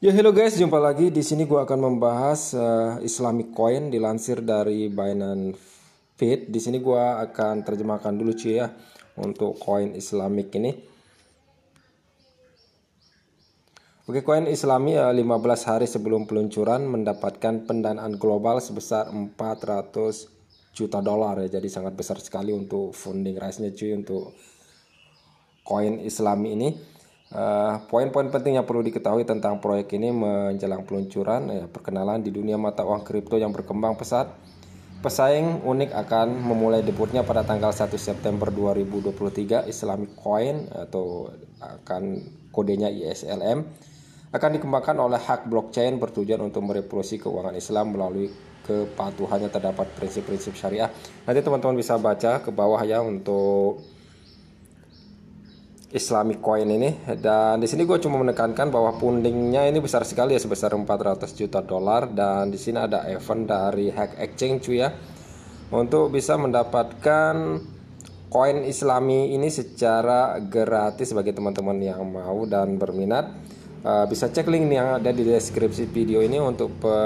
Yo ya, hello guys, jumpa lagi di sini gue akan membahas uh, Islamic coin dilansir dari Binance Feed. Di sini gue akan terjemahkan dulu cuy ya untuk koin Islamic ini. Oke, koin Islami uh, eh, 15 hari sebelum peluncuran mendapatkan pendanaan global sebesar 400 juta dolar ya. Jadi sangat besar sekali untuk funding rise-nya cuy untuk koin Islami ini. Uh, poin-poin penting yang perlu diketahui tentang proyek ini menjelang peluncuran ya, perkenalan di dunia mata uang kripto yang berkembang pesat. Pesaing unik akan memulai debutnya pada tanggal 1 September 2023 Islamic Coin atau akan kodenya ISLM akan dikembangkan oleh hak blockchain bertujuan untuk merevolusi keuangan Islam melalui kepatuhannya terdapat prinsip-prinsip syariah. Nanti teman-teman bisa baca ke bawah ya untuk Islamic Coin ini dan di sini gue cuma menekankan bahwa pundingnya ini besar sekali ya sebesar 400 juta dolar dan di sini ada event dari Hack Exchange cuy ya untuk bisa mendapatkan koin Islami ini secara gratis bagi teman-teman yang mau dan berminat eh, bisa cek link yang ada di deskripsi video ini untuk pe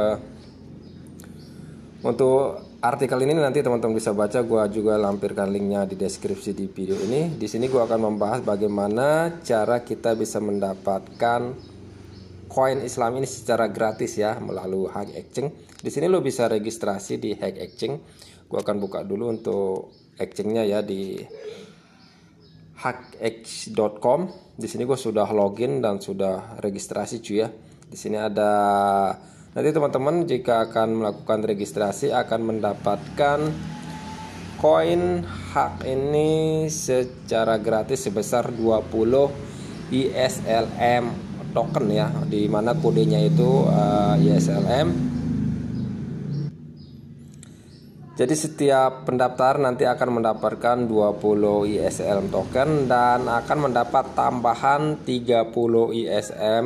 untuk artikel ini nanti teman-teman bisa baca, gue juga lampirkan linknya di deskripsi di video ini. Di sini gue akan membahas bagaimana cara kita bisa mendapatkan koin Islam ini secara gratis ya melalui Hack Exchange. Di sini lo bisa registrasi di Hack Exchange. Gue akan buka dulu untuk exchange-nya ya di hackx.com. Di sini gue sudah login dan sudah registrasi cuy ya. Di sini ada Nanti teman-teman jika akan melakukan registrasi akan mendapatkan koin hak ini secara gratis sebesar 20 ISLM token ya di mana kodenya itu uh, eh, ISLM. Jadi setiap pendaftar nanti akan mendapatkan 20 ISLM token dan akan mendapat tambahan 30 ISM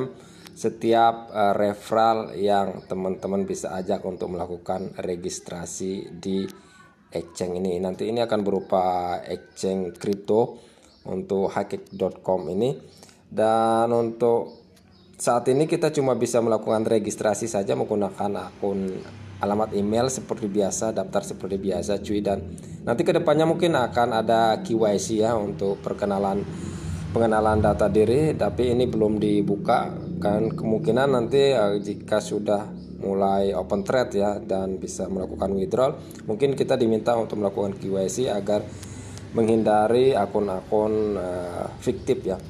setiap uh, referral yang teman-teman bisa ajak untuk melakukan registrasi di exchange ini. Nanti ini akan berupa exchange Crypto untuk hakik.com ini dan untuk saat ini kita cuma bisa melakukan registrasi saja menggunakan akun alamat email seperti biasa, daftar seperti biasa cuy dan nanti kedepannya mungkin akan ada KYC ya untuk perkenalan pengenalan data diri tapi ini belum dibuka kan kemungkinan nanti eh, jika sudah mulai open trade ya dan bisa melakukan withdrawal mungkin kita diminta untuk melakukan KYC agar menghindari akun-akun uh, fiktif ya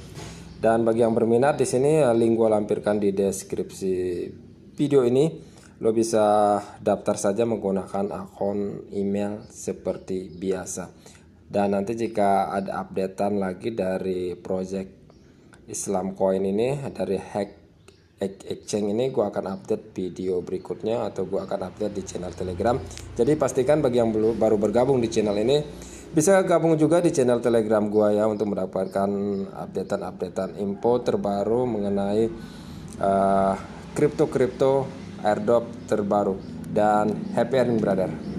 dan bagi yang berminat di sini eh, link gue lampirkan di deskripsi video ini lo bisa daftar saja menggunakan akun email seperti biasa dan nanti jika ada updatean lagi dari project Islam Coin ini dari hack exchange ini gua akan update video berikutnya atau gua akan update di channel telegram jadi pastikan bagi yang belum baru bergabung di channel ini bisa gabung juga di channel telegram gua ya untuk mendapatkan updatean-updatean info terbaru mengenai eh, kripto-kripto uh, airdrop terbaru dan happy earning brother